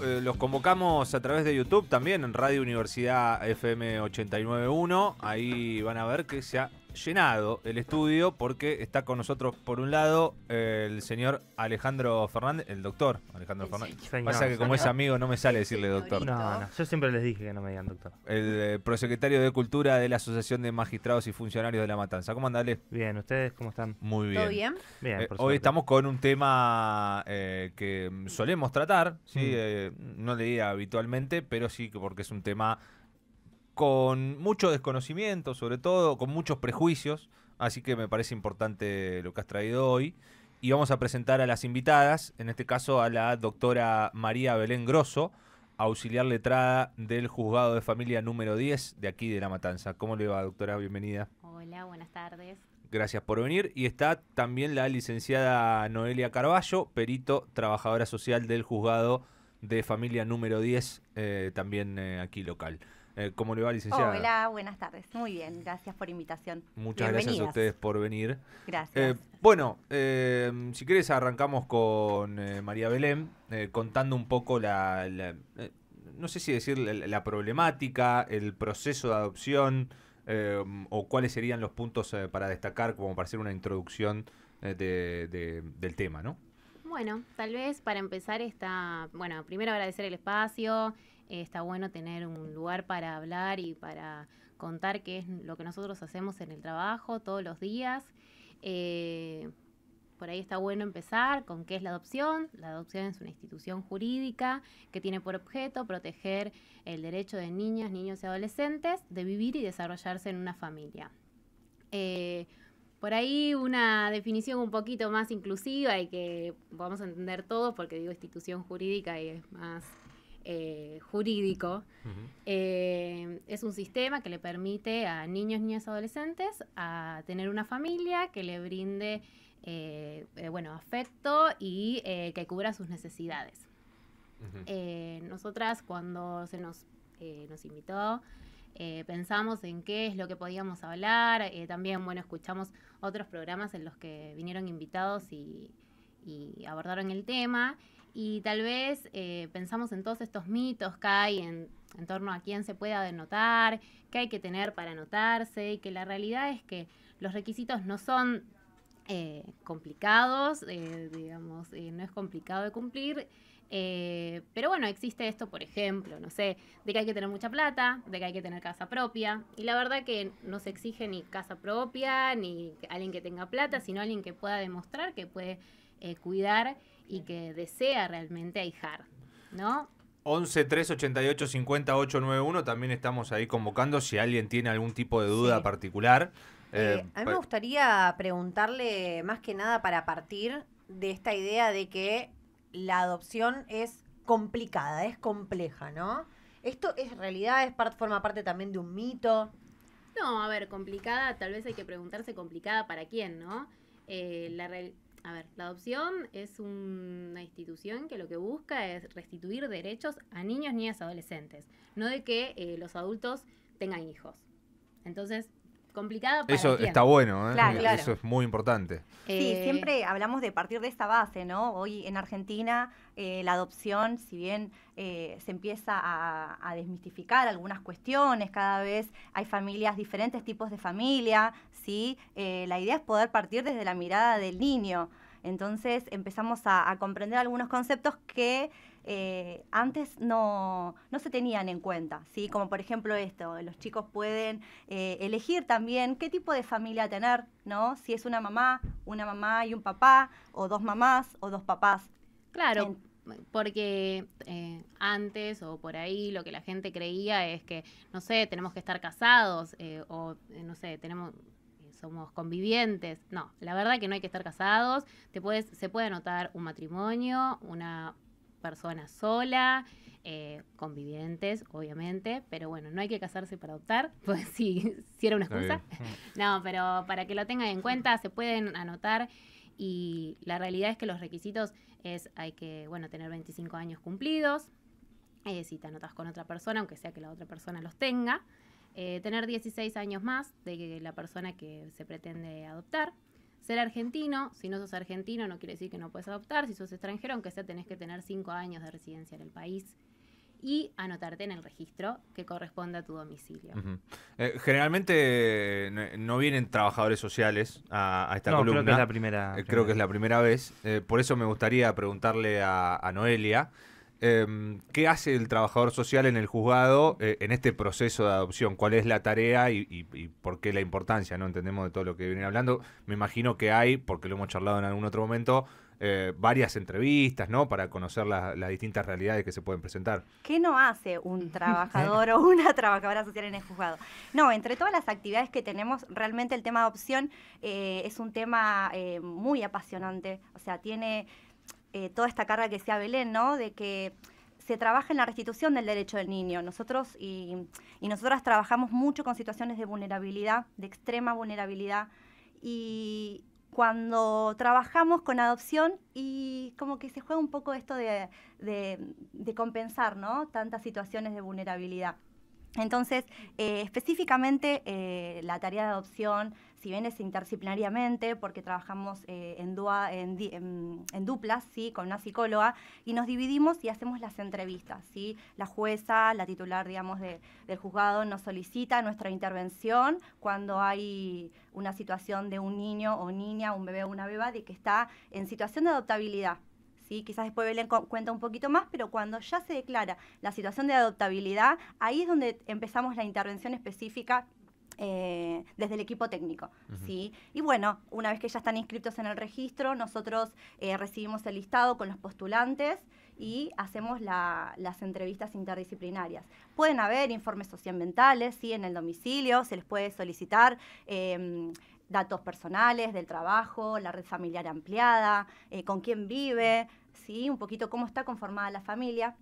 Eh, los convocamos a través de YouTube también en Radio Universidad FM 89.1. Ahí van a ver que se ha llenado el estudio porque está con nosotros, por un lado, el señor Alejandro Fernández, el doctor Alejandro Fernández. Pasa que como es amigo no me sale decirle doctor. No, no, yo siempre les dije que no me digan doctor. El eh, prosecretario de Cultura de la Asociación de Magistrados y Funcionarios de La Matanza. ¿Cómo andale? Bien, ¿ustedes cómo están? Muy bien. ¿Todo bien? bien supuesto. Eh, hoy estamos con un tema eh, que solemos tratar, ¿sí? Mm. no leía habitualmente, pero sí porque es un tema con mucho desconocimiento, sobre todo, con muchos prejuicios, así que me parece importante lo que has traído hoy. Y vamos a presentar a las invitadas, en este caso a la doctora María Belén Grosso, auxiliar letrada del juzgado de familia número 10 de aquí de La Matanza. ¿Cómo le va, doctora? Bienvenida. Hola, buenas tardes. Gracias por venir. Y está también la licenciada Noelia Carballo, perito, trabajadora social del juzgado de familia número 10, eh, también eh, aquí local. Eh, ¿Cómo le va, licenciada? Hola, buenas tardes. Muy bien, gracias por invitación. Muchas gracias a ustedes por venir. Gracias. Eh, bueno, eh, si quieres arrancamos con María Belén, contando un poco la, no sé si decir la, problemática, el proceso de adopción, o cuáles serían los puntos para destacar, como para hacer una introducción del tema, ¿no? Bueno, tal vez para empezar está, bueno, primero agradecer el espacio, eh, está bueno tener un lugar para hablar y para contar qué es lo que nosotros hacemos en el trabajo todos los días. Eh, por ahí está bueno empezar con qué es la adopción. La adopción es una institución jurídica que tiene por objeto proteger el derecho de niñas, niños y adolescentes de vivir y desarrollarse en una familia. Eh, por ahí una definición un poquito más inclusiva y que vamos a entender todos porque digo institución jurídica y es más eh, jurídico. Eh, es un sistema que le permite a niños, niñas, adolescentes a tener una familia que le brinde eh, bueno, afecto y que cubra sus necesidades. nosotras cuando se nos, nos invitó, pensamos en qué es lo que podíamos hablar, también bueno, escuchamos otros programas en los que vinieron invitados y, y abordaron el tema. Y tal vez eh, pensamos en todos estos mitos que hay en, torno a quién se pueda denotar, qué hay que tener para anotarse, y que la realidad es que los requisitos no son eh, complicados, eh, digamos, no es complicado de cumplir. pero bueno, existe esto, por ejemplo, no sé, de que hay que tener mucha plata, de que hay que tener casa propia. Y la verdad que no se exige ni casa propia, ni alguien que tenga plata, sino alguien que pueda demostrar que puede eh, cuidar y que desea realmente ahijar, ¿no? 11 3 88 50 891 también estamos ahí convocando si alguien tiene algún tipo de duda particular. Eh, eh, a mí me pues gustaría preguntarle más que nada para partir de esta idea de que la adopción es complicada, es compleja, ¿no? ¿Esto es realidad? Es ¿Forma parte también de un mito? No, a ver, complicada, tal vez hay que preguntarse complicada para quién, ¿no? Eh, la, a ver, la adopción es una institución que lo que busca es restituir derechos a niños, niñas, adolescentes, no de que eh, los adultos tengan hijos. Entonces, complicada. Para eso está bueno, ¿eh? eso es muy importante. Eh, sí, siempre hablamos de partir de esta base, ¿no? Hoy en Argentina eh, la adopción, si bien se empieza a, a, desmistificar algunas cuestiones, cada vez hay familias, diferentes tipos de familia, eh, la idea es poder partir desde la mirada del niño. Entonces empezamos a, comprender algunos conceptos que eh, antes no, se tenían en cuenta, ¿sí? como por ejemplo esto, los chicos pueden eh, elegir también qué tipo de familia tener, ¿no? si es una mamá, una mamá y un papá, o dos mamás o dos papás. Claro. porque antes o por ahí lo que la gente creía es que, no sé, tenemos que estar casados o, no sé, tenemos, somos convivientes. No, la verdad que no hay que estar casados. Te puedes, se puede anotar un matrimonio, una persona sola, eh, convivientes, obviamente, pero bueno, no hay que casarse para adoptar, pues si, si era una excusa. Mm. No, pero para que lo tengan en cuenta, se pueden anotar y la realidad es que los requisitos es, hay que, bueno, tener 25 años cumplidos, eh, si te anotas con otra persona, aunque sea que la otra persona los tenga, eh, tener 16 años más de la persona que se pretende adoptar, ser argentino, si no sos argentino no quiere decir que no puedes adoptar, si sos extranjero, aunque sea tenés que tener 5 años de residencia en el país y anotarte en el registro que corresponde a tu domicilio. Eh, generalmente eh, no vienen trabajadores sociales a, esta no, columna. Creo que es la primera. creo que es la primera vez. por eso me gustaría preguntarle a Noelia. Em, ¿Qué hace el trabajador social en el juzgado eh, en este proceso de adopción? ¿Cuál es la tarea y, por qué la importancia? No entendemos de todo lo que vienen hablando. Me imagino que hay, porque lo hemos charlado en algún otro momento, eh, varias entrevistas, ¿no? Para conocer las distintas realidades que se pueden presentar. ¿Qué no hace un trabajador o una trabajadora social en el juzgado? No, entre todas las actividades que tenemos, realmente el tema de adopción eh, es un tema muy apasionante. O sea, tiene eh, toda esta carga que decía Belén, ¿no? De que se trabaja en la restitución del derecho del niño. Nosotros y, nosotras trabajamos mucho con situaciones de vulnerabilidad, de extrema vulnerabilidad. Y cuando trabajamos con adopción y como que se juega un poco esto de, compensar, ¿no? Tantas situaciones de vulnerabilidad. Entonces, eh, específicamente eh, la tarea de adopción si bien es interdisciplinariamente, porque trabajamos eh, en, en, duplas, ¿sí? con una psicóloga, y nos dividimos y hacemos las entrevistas. ¿sí? La jueza, la titular, digamos, del juzgado nos solicita nuestra intervención cuando hay una situación de un niño o niña, un bebé o una beba, de que está en situación de adoptabilidad. ¿Sí? Quizás después Belén cuenta un poquito más, pero cuando ya se declara la situación de adoptabilidad, ahí es donde empezamos la intervención específica eh, desde el equipo técnico. ¿sí? Y bueno, una vez que ya están inscritos en el registro, nosotros eh, recibimos el listado con los postulantes y hacemos las entrevistas interdisciplinarias. Pueden haber informes socioambientales, ¿sí? en el domicilio, se les puede solicitar. Em, datos personales del trabajo, la red familiar ampliada, eh, con quién vive, ¿sí? un poquito cómo está conformada la familia.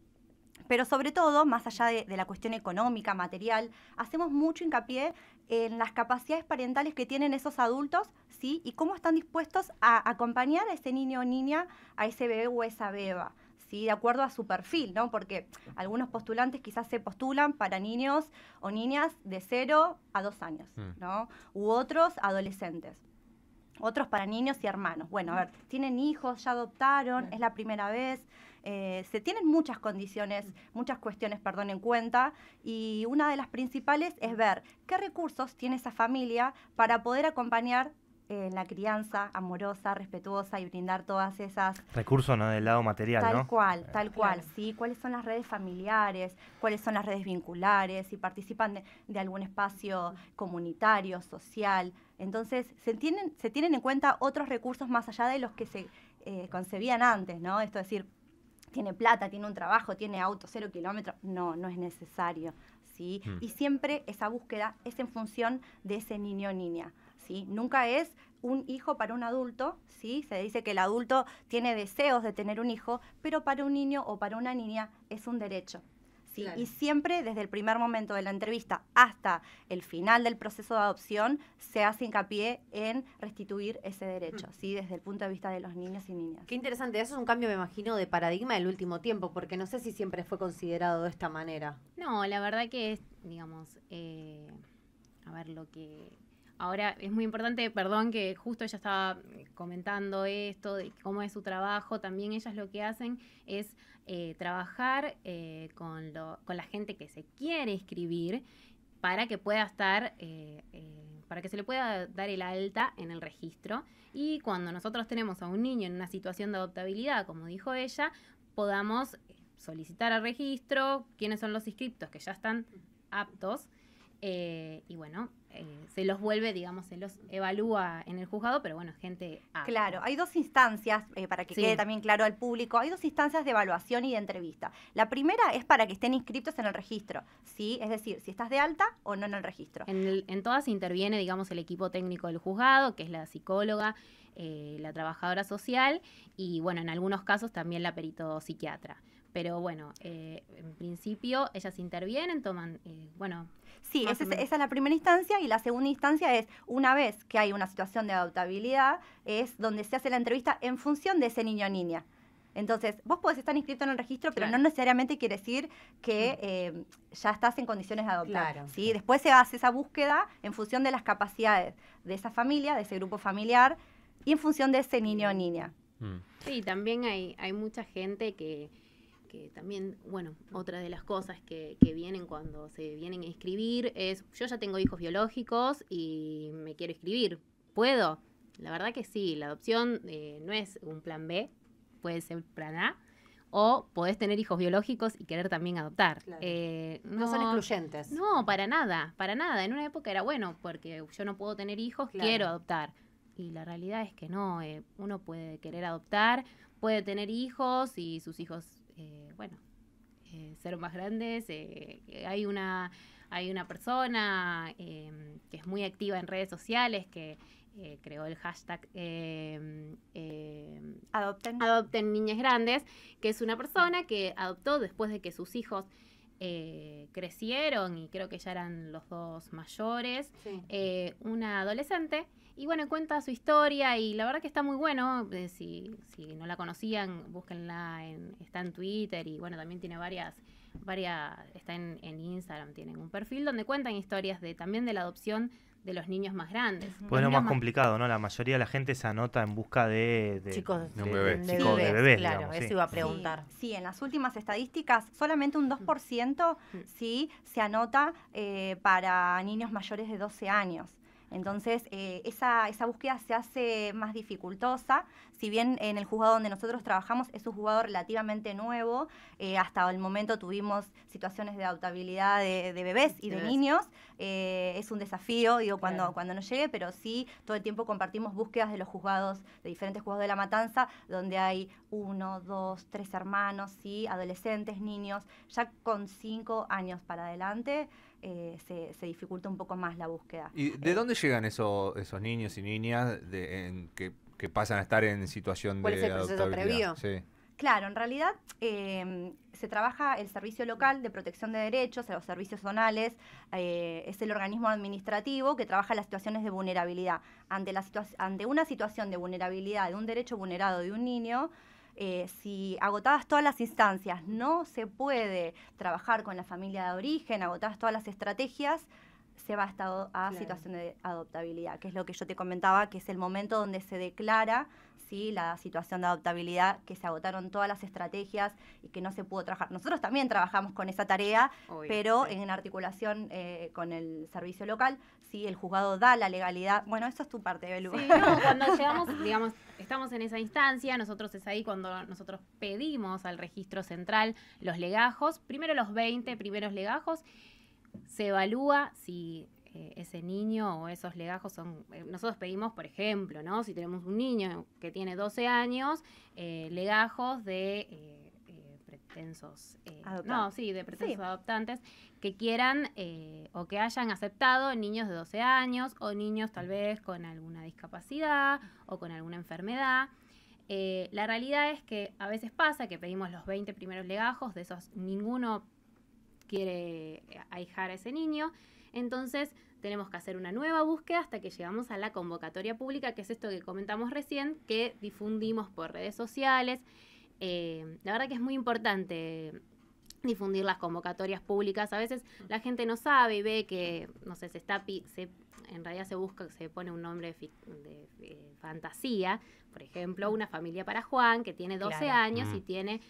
Pero sobre todo, más allá de, la cuestión económica, material, hacemos mucho hincapié en las capacidades parentales que tienen esos adultos, ¿sí? Y cómo están dispuestos a acompañar a ese niño o niña, a ese bebé o a esa beba, ¿sí? De acuerdo a su perfil, ¿no? Porque algunos postulantes quizás se postulan para niños o niñas de 0 a 2 años, mm. ¿no? U otros adolescentes otros para niños y hermanos. Bueno, a ver, tienen hijos, ya adoptaron, es la primera vez. Eh, se tienen muchas condiciones, muchas cuestiones, perdón, en cuenta y una de las principales es ver qué recursos tiene esa familia para poder acompañar eh, la crianza amorosa, respetuosa y brindar todas esas... Recursos ¿no? del lado material, tal cual, tal cual, sí. ¿Cuáles son las redes familiares? ¿Cuáles son las redes vinculares? Si participan de, algún espacio comunitario, social. Entonces, se tienen, se tienen en cuenta otros recursos más allá de los que se eh, concebían antes, ¿no? Esto es decir, tiene plata, tiene un trabajo, tiene auto, cero kilómetros. No, no es necesario. ¿sí? Mm. Y siempre esa búsqueda es en función de ese niño o niña. ¿sí? Nunca es un hijo para un adulto, ¿sí? Se dice que el adulto tiene deseos de tener un hijo, pero para un niño o para una niña es un derecho, y siempre desde el primer momento de la entrevista hasta el final del proceso de adopción se hace hincapié en restituir ese derecho, mm. ¿sí? Desde el punto de vista de los niños y niñas. Qué interesante, eso es un cambio, me imagino, de paradigma del último tiempo, porque no sé si siempre fue considerado de esta manera. No, la verdad que es, digamos, eh, a ver, lo que Ahora es muy importante, perdón, que justo ella estaba comentando esto, de cómo es su trabajo, también ellas lo que hacen es eh, trabajar eh, con, la gente que se quiere escribir para que pueda estar, eh, para que se le pueda dar el alta en el registro. Y cuando nosotros tenemos a un niño en una situación de adoptabilidad, como dijo ella, podamos solicitar al registro quiénes son los inscriptos que ya están aptos. y bueno, eh, se los vuelve, digamos, se los evalúa en el juzgado, pero bueno, gente... Claro, hay dos instancias, eh, para que quede también claro al público, hay dos instancias de evaluación y de entrevista. La primera es para que estén inscritos en el registro, ¿sí? Es decir, si estás de alta o no en el registro. En, todas interviene, digamos, el equipo técnico del juzgado, que es la psicóloga, eh, la trabajadora social y, bueno, en algunos casos también la perito psiquiatra pero bueno, eh, en principio ellas intervienen, toman, eh, bueno... Sí, esa es, la primera instancia y la segunda instancia es, una vez que hay una situación de adoptabilidad, es donde se hace la entrevista en función de ese niño o niña. Entonces, vos podés estar inscrito en el registro, pero no necesariamente quiere decir que mm. eh, ya estás en condiciones de adoptar. Claro. Después se hace esa búsqueda en función de las capacidades de esa familia, de ese grupo familiar y en función de ese niño o niña. Mm. Sí, también hay, hay mucha gente que también, bueno, otra de las cosas que, que, vienen cuando se vienen a escribir es, yo ya tengo hijos biológicos y me quiero escribir, ¿puedo? La verdad que sí, la adopción eh, no es un plan B, puede ser plan A, o podés tener hijos biológicos y querer también adoptar. Eh, no, son excluyentes. No, para nada, para nada. En una época era bueno, porque yo no puedo tener hijos, quiero adoptar. Y la realidad es que no, eh, uno puede querer adoptar, puede tener hijos y sus hijos eh, bueno, ser eh, más grandes. Eh, hay, una, hay una persona em, que es muy activa en redes sociales que creó el hashtag em, em, adopten. Niñas Grandes, que es una persona que adoptó después de que sus hijos crecieron y creo que ya eran los dos mayores, una adolescente y bueno, cuenta su historia y la verdad que está muy bueno. Eh, si, no la conocían, búsquenla, está en Twitter y bueno, también tiene varias, varias está en, Instagram, tienen un perfil donde cuentan historias de también de la adopción de los niños más grandes. Pues lo más, complicado, ¿no? La mayoría de la gente se anota en busca de, de chicos de, bebé. Claro, eso iba a preguntar. Sí, en las últimas estadísticas, solamente un 2% mm. sí, se anota eh, para niños mayores de 12 años. Entonces, eh, esa, búsqueda se hace más dificultosa, si bien en el juzgado donde nosotros trabajamos es un juzgado relativamente nuevo, eh, hasta el momento tuvimos situaciones de adaptabilidad de, bebés y de, niños, eh, es un desafío, digo, cuando, cuando nos llegue, pero sí, todo el tiempo compartimos búsquedas de los juzgados, de diferentes juzgados de la matanza, donde hay uno, dos, tres hermanos, ¿sí? adolescentes, niños, ya con cinco años para adelante. Eh, se, dificulta un poco más la búsqueda. ¿Y de eh, dónde llegan esos, niños y niñas que, pasan a estar en situación de es el proceso previo? Claro, en realidad em, se trabaja el Servicio Local de Protección de Derechos, los servicios zonales, eh, es el organismo administrativo que trabaja las situaciones de vulnerabilidad. ante una situación de vulnerabilidad de un derecho vulnerado de un niño, eh, si agotadas todas las instancias no se puede trabajar con la familia de origen, agotadas todas las estrategias, se va a, situación de adoptabilidad, que es lo que yo te comentaba, que es el momento donde se declara la situación de adaptabilidad que se agotaron todas las estrategias y que no se pudo trabajar. Nosotros también trabajamos con esa tarea, pero en articulación eh, con el servicio local, sí, el juzgado da la legalidad. Bueno, eso es tu parte, Belu. Sí, cuando llegamos, digamos, estamos en esa instancia, nosotros es ahí cuando nosotros pedimos al registro central los legajos, primero los 20 primeros legajos, se evalúa si ese niño o esos legajos son, nosotros pedimos, por ejemplo, ¿no? si tenemos un niño que tiene 12 años, legajos de pretensos, no, sí, de pretensos adoptantes que quieran o que hayan aceptado niños de 12 años o niños tal vez con alguna discapacidad o con alguna enfermedad. la realidad es que a veces pasa que pedimos los 20 primeros legajos, de esos ninguno quiere ahijar a ese niño, entonces tenemos que hacer una nueva búsqueda hasta que llegamos a la convocatoria pública, que es esto que comentamos recién, que difundimos por redes sociales. Eh, la verdad que es muy importante difundir las convocatorias públicas. A veces la gente no sabe y ve que, no sé, se está... en realidad se busca, se pone un nombre de, eh, fantasía, por ejemplo, una familia para Juan que tiene 12 años y mm. tiene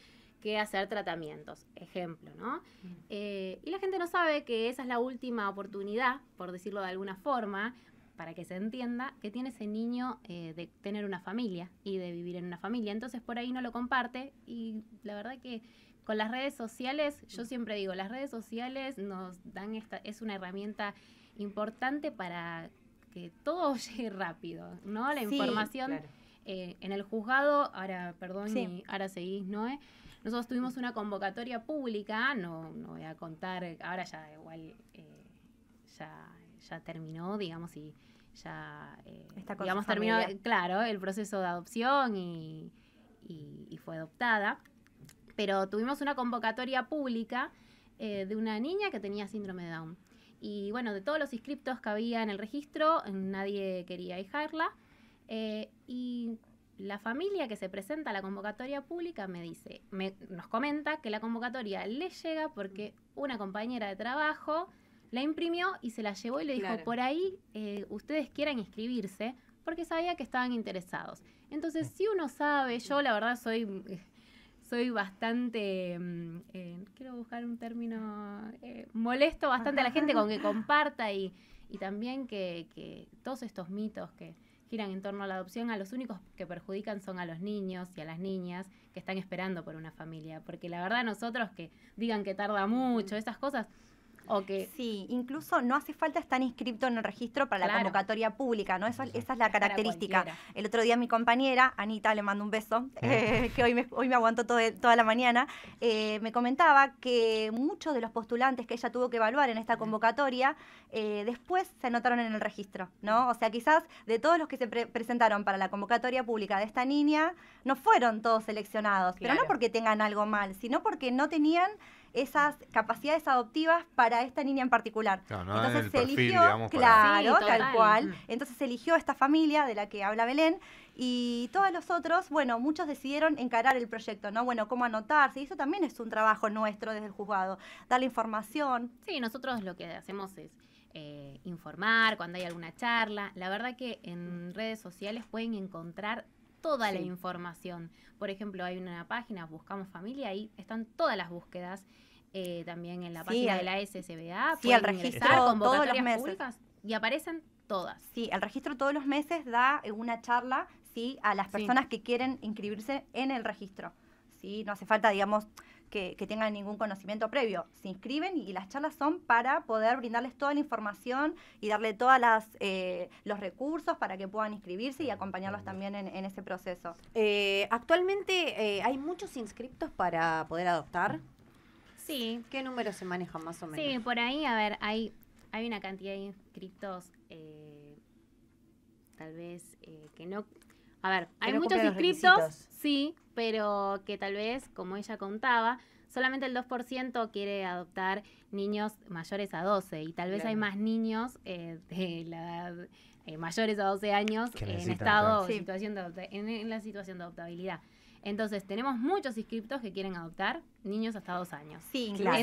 que hacer tratamientos, ejemplo, ¿no? Eh, y la gente no sabe que esa es la última oportunidad, por decirlo de alguna forma, para que se entienda, que tiene ese niño eh, de tener una familia y de vivir en una familia. Entonces por ahí no lo comparte y la verdad que con las redes sociales, yo siempre digo, las redes sociales nos dan esta, es una herramienta importante para que todo llegue rápido, ¿no? La información eh, en el juzgado, ahora, perdón, ahora seguís, Noé. Nosotros tuvimos una convocatoria pública, no, voy a contar, ahora ya igual eh, ya, terminó, digamos, y ya eh, digamos, terminó, claro, el proceso de adopción y, fue adoptada. Pero tuvimos una convocatoria pública eh, de una niña que tenía síndrome de Down. Y bueno, de todos los inscriptos que había en el registro, nadie quería dejarla. Eh, y la familia que se presenta a la convocatoria pública me dice, nos comenta que la convocatoria le llega porque mm. una compañera de trabajo la imprimió y se la llevó y le dijo, por ahí eh, ustedes quieran inscribirse porque sabía que estaban interesados. Entonces, mm. si uno sabe, yo la verdad soy, soy bastante, mm, eh, quiero buscar un término, eh, molesto bastante a la gente con que comparta y, también que todos estos mitos que giran en torno a la adopción, a los únicos que perjudican son a los niños y a las niñas que están esperando por una familia. Porque la verdad nosotros que digan que tarda mucho, esas cosas, Sí, incluso no hace falta estar inscrito en el registro para la convocatoria pública, ¿no? esa es la característica. El otro día mi compañera, Anita, le mando un beso, eh, que hoy me, hoy me aguantó toda la mañana, eh, me comentaba que muchos de los postulantes que ella tuvo que evaluar en esta convocatoria, eh, después se anotaron en el registro, ¿no? O sea, quizás de todos los que se presentaron para la convocatoria pública de esta niña, no fueron todos seleccionados, pero no porque tengan algo mal, sino porque no tenían esas capacidades adoptivas para esta niña en particular. Entonces se eligió, claro, tal cual. Entonces se eligió esta familia de la que habla Belén y todos los otros, bueno, muchos decidieron encarar el proyecto, ¿no? Bueno, cómo anotarse, y eso también es un trabajo nuestro desde el juzgado, dar información. Sí, nosotros lo que hacemos es eh, informar cuando hay alguna charla. La verdad que en redes sociales pueden encontrar toda la información. Por ejemplo, hay una página, Buscamos Familia, y están todas las búsquedas. Eh, también en la página de la SSBA. Sí, el registro todos meses. y aparecen todas. Sí, el registro todos los meses da una charla ¿sí? a las personas que quieren inscribirse en el registro. No hace falta, digamos, que, tengan ningún conocimiento previo. Se inscriben y las charlas son para poder brindarles toda la información y darle todos eh, los recursos para que puedan inscribirse y acompañarlos también en, ese proceso. Eh, actualmente eh, hay muchos inscriptos para poder adoptar. Sí. ¿Qué número se manejan más o menos? Sí, por ahí, a ver, hay, hay una cantidad de inscriptos tal vez que no a ver, hay muchos inscritos, sí, pero que tal vez, como ella contaba, solamente el 2% quiere adoptar niños mayores a 12 y tal vez hay más niños eh, de la edad, eh, mayores a 12 años en estado en la situación de adoptabilidad. Entonces, tenemos muchos inscriptos que quieren adoptar niños hasta dos años. Sí, claro.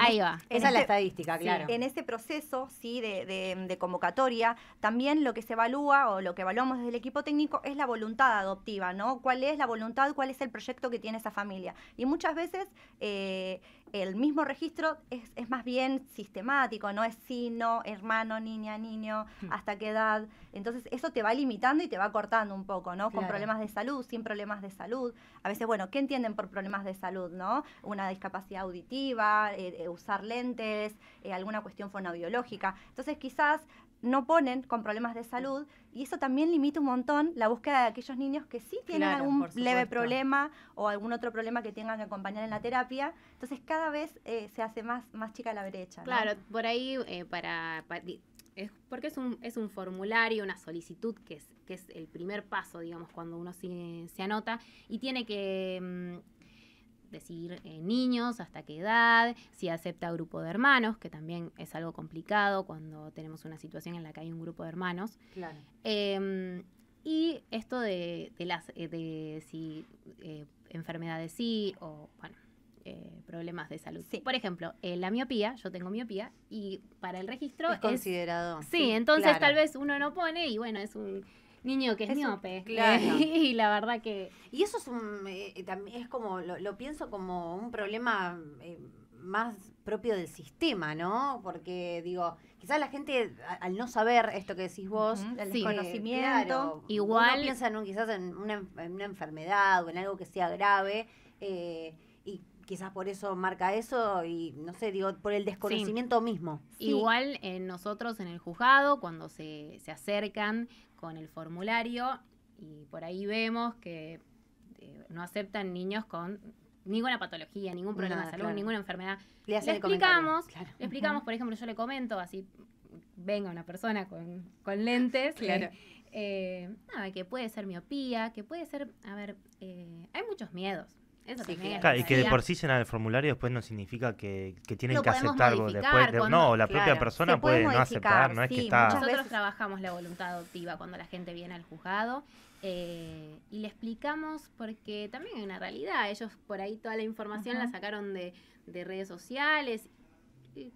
ahí va. Esa es la este estadística, claro. en ese proceso sí, de, convocatoria, también lo que se evalúa o lo que evaluamos desde el equipo técnico es la voluntad adoptiva, ¿no? ¿Cuál es la voluntad, cuál es el proyecto que tiene esa familia? Y muchas veces... Eh, el mismo registro es, más bien sistemático, no es sino, hermano, niña, niño, hmm. hasta qué edad. Entonces eso te va limitando y te va cortando un poco, ¿no? Con problemas de salud, sin problemas de salud. A veces, bueno, ¿qué entienden por problemas de salud, no? Una discapacidad auditiva, eh, eh, usar lentes, eh, alguna cuestión fonobiológica. Entonces quizás no ponen con problemas de salud y eso también limita un montón la búsqueda de aquellos niños que sí tienen algún leve problema o algún otro problema que tengan que acompañar en la terapia. Entonces cada vez eh, se hace más, más chica la brecha. Claro, por ahí eh, para, es porque es un, formulario, una solicitud que es, que es el primer paso, digamos, cuando uno se, anota y tiene que... Mm, decir eh, niños, hasta qué edad, si acepta grupo de hermanos, que también es algo complicado cuando tenemos una situación en la que hay un grupo de hermanos. Claro. Em, y esto de, las eh, de si eh, enfermedades sí o bueno problemas de salud. Por ejemplo, la miopía, yo tengo miopía y para el registro es, considerado. Sí, entonces tal vez uno no pone y bueno, es un niño que es, miope. claro. y la verdad que... Y eso es, un, eh, eh, es como, lo, pienso como un problema eh, más propio del sistema, ¿no? Porque digo, quizás la gente al no saber esto que decís vos, el desconocimiento, igual uno piensa quizás en una, enfermedad o en algo que sea grave y quizás por eso marca eso y no sé, digo, por el desconocimiento mismo. Igual en nosotros en el juzgado, cuando se, se acercan con el formulario y por ahí vemos que eh, no aceptan niños con ninguna patología, ningún problema de salud, ninguna enfermedad. Le, explicamos, explicamos, por ejemplo, yo le comento, así venga una persona con, lentes, que, eh, eh, que puede ser miopía, que puede ser, a ver, hay muchos miedos, y que de por sí llenar el formulario después no significa que, tienen que aceptar algo después. no, la propia persona puede, no aceptar, que está. Nosotros trabajamos la voluntad adoptiva cuando la gente viene al juzgado. Eh, y le explicamos porque también en la realidad. Ellos por ahí toda la información la sacaron de, de redes sociales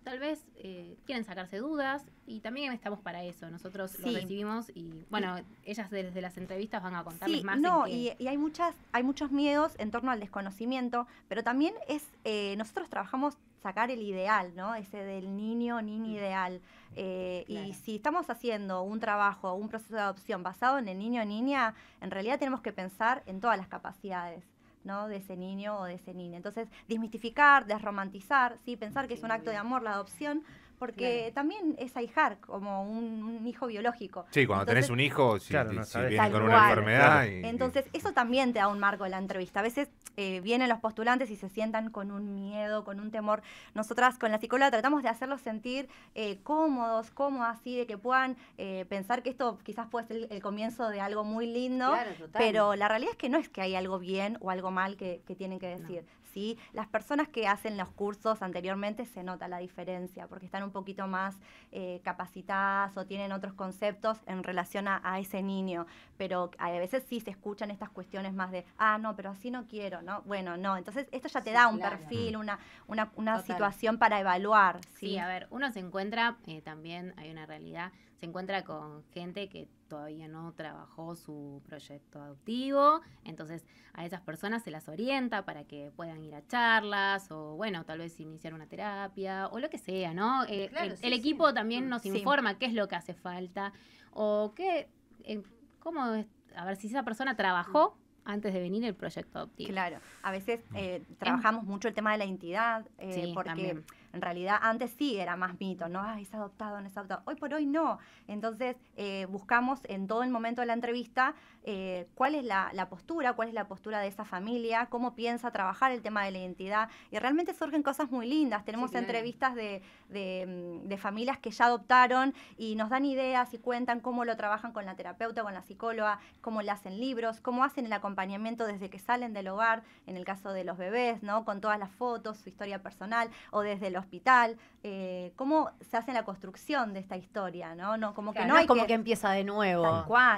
tal vez eh, quieren sacarse dudas y también estamos para eso. Nosotros los recibimos y, bueno, ellas desde las entrevistas van a contarles sí, más. No, y, hay, muchas, hay muchos miedos en torno al desconocimiento, pero también es, eh, nosotros trabajamos sacar el ideal, ¿no? Ese del niño, niña mm. ideal. Eh, y si estamos haciendo un trabajo, un proceso de adopción basado en el niño, niña, en realidad tenemos que pensar en todas las capacidades. ¿no? de ese niño o de ese niño. Entonces, desmistificar, desromantizar, ¿sí? pensar que es un acto de amor la adopción, porque también es ahijar como un, hijo biológico. Sí, cuando tenés un hijo, si, viene con una enfermedad. Entonces, eso también te da un marco de la entrevista. A veces eh, vienen los postulantes y se sientan con un miedo, con un temor. Nosotras con la psicóloga tratamos de hacerlos sentir eh, cómodos, cómodos, así de que puedan eh, pensar que esto quizás puede ser el, comienzo de algo muy lindo, claro, pero la realidad es que no es que hay algo bien o algo mal que, tienen que decir. ¿sí? Las personas que hacen los cursos anteriormente se nota la diferencia porque están un poquito más eh, capacitadas o tienen otros conceptos en relación a, ese niño, pero a veces sí se escuchan estas cuestiones más de, ah, no, pero así no quiero, ¿no? Bueno, no, entonces esto ya te da un perfil, una, una, situación para evaluar. ¿sí? a ver, uno se encuentra, eh, también hay una realidad se encuentra con gente que todavía no trabajó su proyecto adoptivo, entonces a esas personas se las orienta para que puedan ir a charlas o bueno, tal vez iniciar una terapia o lo que sea, ¿no? Eh, el, equipo también mm, nos informa qué es lo que hace falta o qué, eh, cómo cómo, a ver si esa persona trabajó antes de venir el proyecto adoptivo. Claro, a veces eh, trabajamos mucho el tema de la entidad. porque... En realidad antes sí era más mito, ¿no? Ah, es adoptado, no es adoptado. Hoy por hoy no. Entonces eh, buscamos en todo el momento de la entrevista eh, cuál es la, postura, cuál es la postura de esa familia, cómo piensa trabajar el tema de la identidad. Y realmente surgen cosas muy lindas. Tenemos entrevistas de, mm, de familias que ya adoptaron y nos dan ideas y cuentan cómo lo trabajan con la terapeuta, con la psicóloga, cómo le hacen libros, cómo hacen el acompañamiento desde que salen del hogar, en el caso de los bebés, ¿no? Con todas las fotos, su historia personal, o desde los hospital, eh, cómo se hace la construcción de esta historia, ¿no? no como que no, es como que, empieza de nuevo.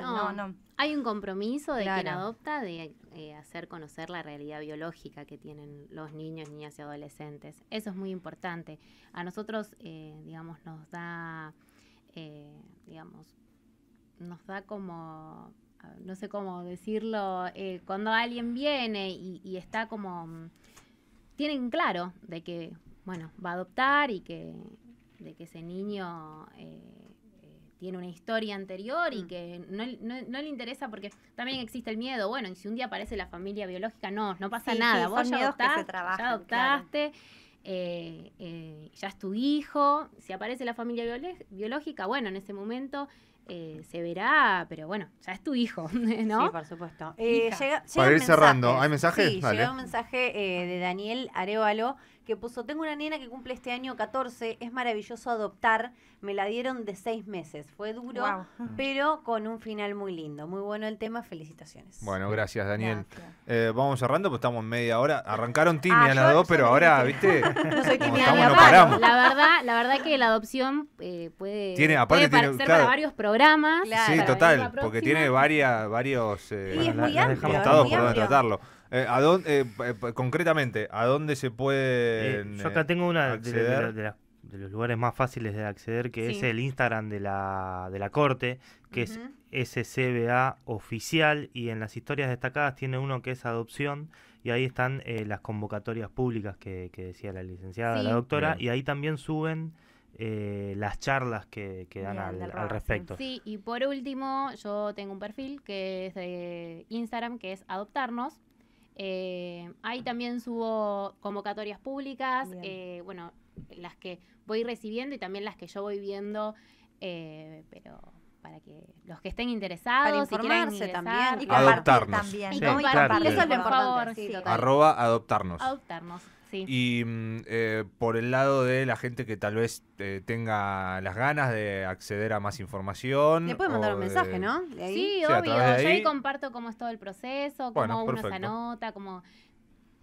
no, no. Hay un compromiso de quien adopta de eh, hacer conocer la realidad biológica que tienen los niños, niñas y adolescentes. Eso es muy importante. A nosotros, eh, digamos, nos da, digamos, nos da como no sé cómo decirlo, cuando alguien viene y, y, está como, mm, tienen claro de que bueno, va a adoptar y que, de que ese niño eh, eh, tiene una historia anterior y mm. que no, no, no, le interesa porque también existe el miedo. Bueno, y si un día aparece la familia biológica, no, no pasa nada. Vos ya, adoptaste, eh, ya es tu hijo. Si aparece la familia biológica, bueno, en ese momento se verá, pero bueno, ya es tu hijo, ¿no? Sí, por supuesto. Para ir cerrando, ¿hay mensajes? Sí, llega un mensaje de Daniel Arevalo que puso, tengo una nena que cumple este año 14, es maravilloso adoptar, me la dieron de seis meses, fue duro, pero con un final muy lindo, muy bueno el tema, felicitaciones. Bueno, gracias Daniel. Eh, vamos cerrando, pues estamos en media hora, arrancaron tímidas ah, las dos, pero ahora, viste, no soy tímida, no La verdad, la verdad que la adopción eh, puede, tiene, aparte para varios programas. sí, total, porque tiene varias, varios... Eh, y es muy por tratarlo. Eh, eh, eh concretamente, ¿a dónde se puede.? Eh, yo acá tengo una de, los lugares más fáciles de acceder, que es el Instagram de la, de la corte, que es SCBA oficial, y en las historias destacadas tiene uno que es adopción, y ahí están las convocatorias públicas que, decía la licenciada, la doctora, y ahí también suben. las charlas que, dan al, al, respecto. Sí, y por último, yo tengo un perfil que es de Instagram, que es Adoptarnos, eh, ahí también subo convocatorias públicas, eh, bueno, las que voy recibiendo y también las que yo voy viendo, eh, pero para que los que estén interesados, para informarse también, y adoptarnos. También. Y sí, Favor, Arroba adoptarnos. Adoptarnos. Y mm, eh, por el lado de la gente que tal vez eh, tenga las ganas de acceder a más información. Le puede mandar un mensaje, ¿no? Sí, obvio. Yo ahí... comparto cómo es todo el proceso, cómo uno se anota, cómo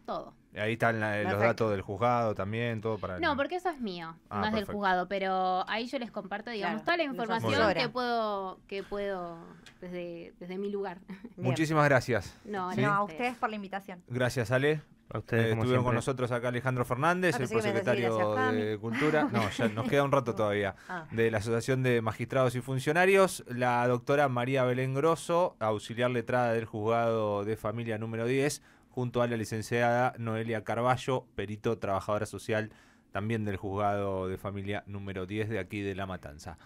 todo. Ahí están los datos del juzgado también, todo para... No, porque eso es mío, más ah, del juzgado, pero ahí yo les comparto, digamos, toda la información que puedo, que puedo desde, desde mi lugar. Muchísimas gracias. No, no, a ustedes por la invitación. Gracias, Ale. Eh, estuvieron con nosotros acá Alejandro Fernández, ah, el prosecretario de Cultura. No, ya nos queda un rato todavía. Ah. De la Asociación de Magistrados y Funcionarios, la doctora María Belén Grosso, auxiliar letrada del juzgado de familia número 10, junto a la licenciada Noelia Carballo, perito trabajadora social también del juzgado de familia número 10 de aquí de La Matanza.